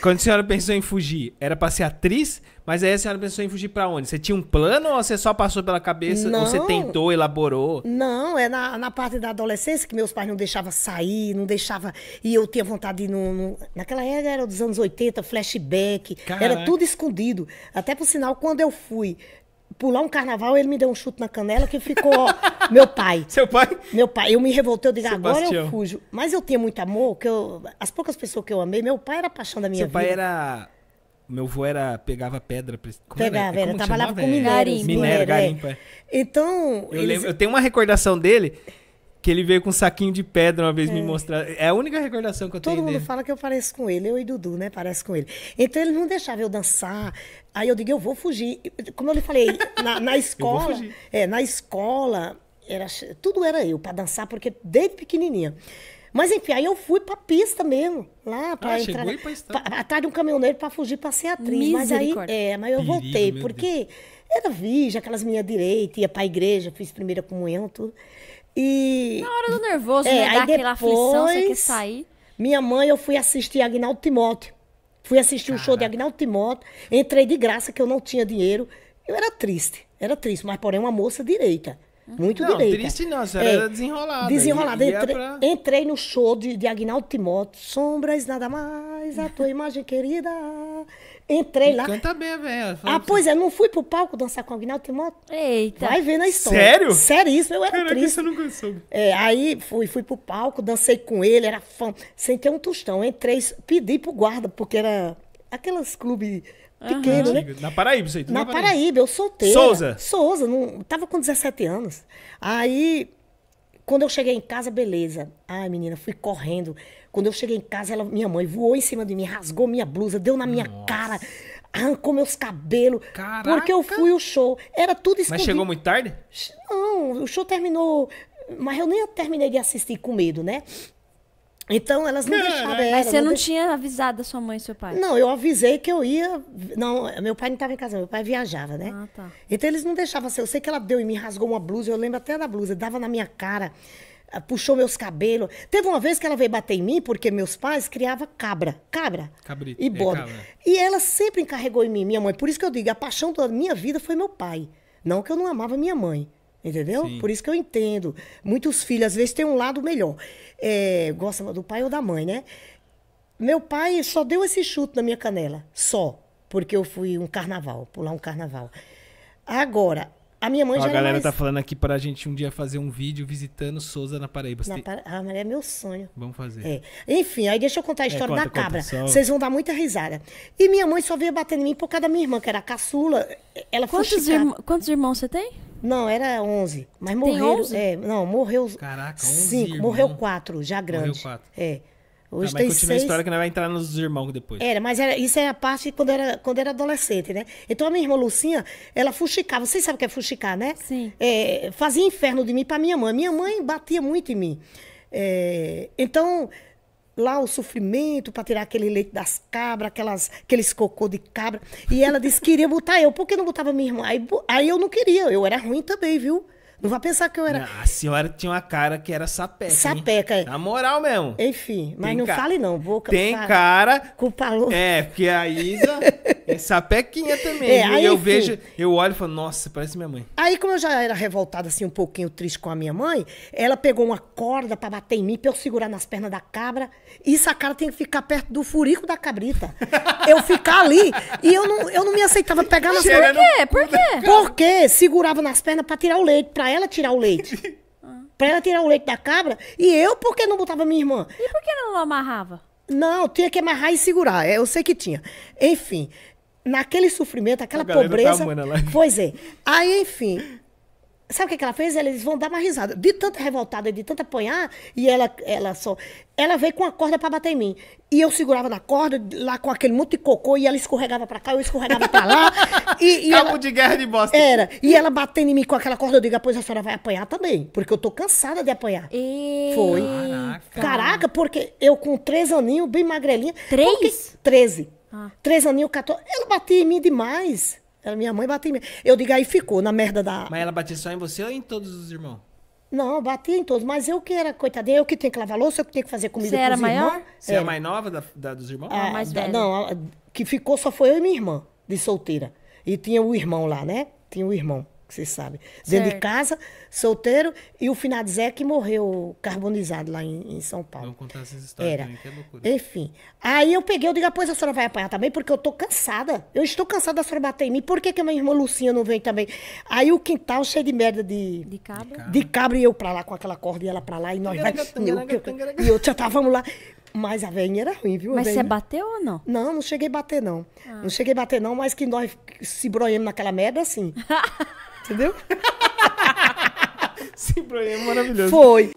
Quando a senhora pensou em fugir, era pra ser atriz? Mas aí a senhora pensou em fugir pra onde? Você tinha um plano ou você só passou pela cabeça? Não, ou você tentou, elaborou? Não, é na, na parte da adolescência que meus pais não deixavam sair, não deixava E eu tinha vontade de ir no, no... Naquela época era dos anos 80, flashback. Caraca. Era tudo escondido. Até por sinal, quando eu fui pular um carnaval, ele me deu um chute na canela que ficou, ó, meu pai. Seu pai? Meu pai. Eu me revoltei, eu digo, Sebastião. agora eu fujo. Mas eu tinha muito amor, que eu, as poucas pessoas que eu amei, meu pai era a paixão da minha Seu vida. Seu pai era... Meu avô era, pegava pedra. Como pegava, é era, era, trabalhava chamava? com é, minério Minério, é. é. Então... Eu, eles... lembro, eu tenho uma recordação dele que ele veio com um saquinho de pedra uma vez é. me mostrar. É a única recordação que eu Todo tenho. Todo mundo dele. fala que eu pareço com ele, eu e Dudu, né? Parece com ele. Então ele não deixava eu dançar. Aí eu digo, eu vou fugir. Como eu lhe falei, na, na escola. É, na escola, era, tudo era eu para dançar, porque desde pequenininha. Mas enfim, aí eu fui pra pista mesmo, lá ah, pra ah, entrar. pra pra, atrás de um caminhoneiro pra fugir pra ser atriz. Mas aí, é, mas eu Perigo, voltei, porque Deus. era virgem, aquelas minhas direitas, ia pra igreja, fiz primeira comunhão, tudo. E. Na hora do nervoso, é, né? Dá depois, aquela aflição, você quer sair. Minha mãe, eu fui assistir Agnaldo Timóteo. Fui assistir o um show de Agnaldo Timóteo. Entrei de graça, que eu não tinha dinheiro. Eu era triste, era triste, mas porém uma moça direita. Muito não, direita. triste não, você é, era desenrolada. Desenrolada. entrei, pra... entrei, no show de, de Agnaldo Timóteo. Sombras, nada mais, a tua imagem querida. Entrei e lá. Canta bem, velho. Ah, pois é, não fui pro palco dançar com o Agnaldo Timóteo. Eita. Vai ver na história. Sério? Sério isso, eu era Caraca, triste. você nunca soube. É, aí fui, fui pro palco, dancei com ele, era fã, sentei um tostão. Entrei, pedi pro guarda, porque era aqueles clubes pequenos, uhum. né? Na Paraíba, você Na, na Paraíba. eu solteira. Souza? Souza, não, tava com 17 anos. Aí, quando eu cheguei em casa, beleza. Ai, menina, fui correndo. Quando eu cheguei em casa, ela, minha mãe voou em cima de mim, rasgou minha blusa, deu na minha Nossa. cara, arrancou meus cabelos. Caraca. Porque eu fui o show. Era tudo escondido. Mas chegou muito tarde? Não, o show terminou. Mas eu nem terminei de assistir com medo, né? Então elas não deixavam. Mas ela, você não, deix... tinha avisado a sua mãe e seu pai? Não, eu avisei que eu ia. Não, meu pai não estava em casa, meu pai viajava, né? Ah, tá. Então eles não deixavam assim. Eu sei que ela deu e me rasgou uma blusa, eu lembro até da blusa, dava na minha cara. Ah, puxou meus cabelos. Teve uma vez que ela veio bater em mim porque meus pais criavam cabra, cabra Cabrito. e é, bode. É e ela sempre encarregou em mim, minha mãe. Por isso que eu digo, a paixão da minha vida foi meu pai. Não que eu não amava minha mãe. Entendeu? Sim. Por isso que eu entendo. Muitos filhos, às vezes, têm um lado melhor. É, gosta do pai ou da mãe, né? Meu pai só deu esse chute na minha canela. Só. Porque eu fui um carnaval, pular um carnaval. Agora, a minha mãe Ó, já A galera mais... tá falando aqui pra gente um dia fazer um vídeo visitando Souza na Paraíba. na Ah, mas é meu sonho. Vamos fazer. É. Enfim, aí deixa eu contar a é, história é, conta, da cabra. Vocês vão dar muita risada. E minha mãe só veio batendo em mim por causa da minha irmã, que era caçula. Ela quantos, irm... quantos irmãos você tem? Não, era 11. Mas morreu. É, não, morreu. Caraca, 11. 5, morreu quatro já grande. Morreu quatro. É. Hoje tá, tem mas continua seis... a história que não vai entrar nos irmãos depois. Era, mas era, isso é a parte quando era, quando era adolescente, né? Então a minha irmã Lucinha, ela fuxicava. Vocês sabem o que é fuxicar, né? Sim. É, fazia inferno de mim para minha mãe. Minha mãe batia muito em mim. É, então, lá o sofrimento para tirar aquele leite das cabras, aquelas, aqueles cocô de cabra. E ela disse que queria botar eu. Por que não botava minha irmã? Aí, aí eu não queria. Eu era ruim também, viu? Não vai pensar que eu era. Não, a senhora tinha uma cara que era sapeca. Sapeca, hein? é. Na moral mesmo. Enfim, mas tem não ca... fale não, boca. Tem cara. Culpa louca. É, porque a Isa. É sapequinha também. É, aí, eu enfim, vejo, eu olho e falo, nossa, parece minha mãe. Aí, como eu já era revoltada, assim, um pouquinho triste com a minha mãe, ela pegou uma corda para bater em mim, pra eu segurar nas pernas da cabra. E essa cara tem que ficar perto do furico da cabrita. eu ficar ali e eu não, eu não me aceitava pegar nas pernas. Por quê? Por quê? Porque segurava nas pernas para tirar o leite, para ela tirar o leite. Ah. para ela tirar o leite da cabra. E eu, por que não botava minha irmã? E por que não amarrava? Não, tinha que amarrar e segurar. É, eu sei que tinha. Enfim, naquele sofrimento, aquela tá pobreza. Tá lá. Pois é. Aí, enfim. Sabe o que, ela fez? Eles vão dar uma risada. De tanta revoltada, de tanto apanhar, e ela, ela só. Ela veio com a corda para bater em mim. E eu segurava na corda, lá com aquele monte de cocô, e ela escorregava para cá, eu escorregava para lá. e, e Cabo ela, de guerra de bosta. Era. E ela batendo em mim com aquela corda, eu digo, ah, pois a senhora vai apanhar também, porque eu tô cansada de apanhar. Foi. Caraca. Caraca, porque eu com três aninhos, bem magrelinha. Três? Treze. Ah. Três aninhos, 14. Ela batia em mim demais. Ela, minha mãe batia em mim. Eu digo, aí ficou, na merda da. Mas ela batia só em você ou em todos os irmãos? Não, batia em todos, mas eu que era, coitadinha, eu que tenho que lavar louça, eu que tenho que fazer comida Você era maior? Irmãos. Você era. é a é. mais nova da, da, dos irmãos? Ah, ah velha. Não, a, que ficou só foi eu e minha irmã, de solteira. E tinha o irmão lá, né? Tinha o irmão que vocês sabem. Dentro de casa, solteiro, e o finado Zé que morreu carbonizado lá em, em São Paulo. Vamos contar essas histórias Era. Também, que é loucura. Enfim. Aí eu peguei, eu digo, depois ah, a senhora vai apanhar também, porque eu tô cansada. Eu estou cansada da senhora bater em mim. Por que, que a minha irmã Lucinha não vem também? Aí o quintal cheio de merda de... De cabra. De cabra e eu pra lá com aquela corda e ela pra lá. E nós vai... E eu, tá, vamos lá. Mas a veinha era ruim, viu? Mas você bateu ou não? Não, não cheguei a bater, não. Ah. Não cheguei a bater, não, mas que nós se broemos naquela merda, assim. Entendeu? se broemos, maravilhoso. Foi.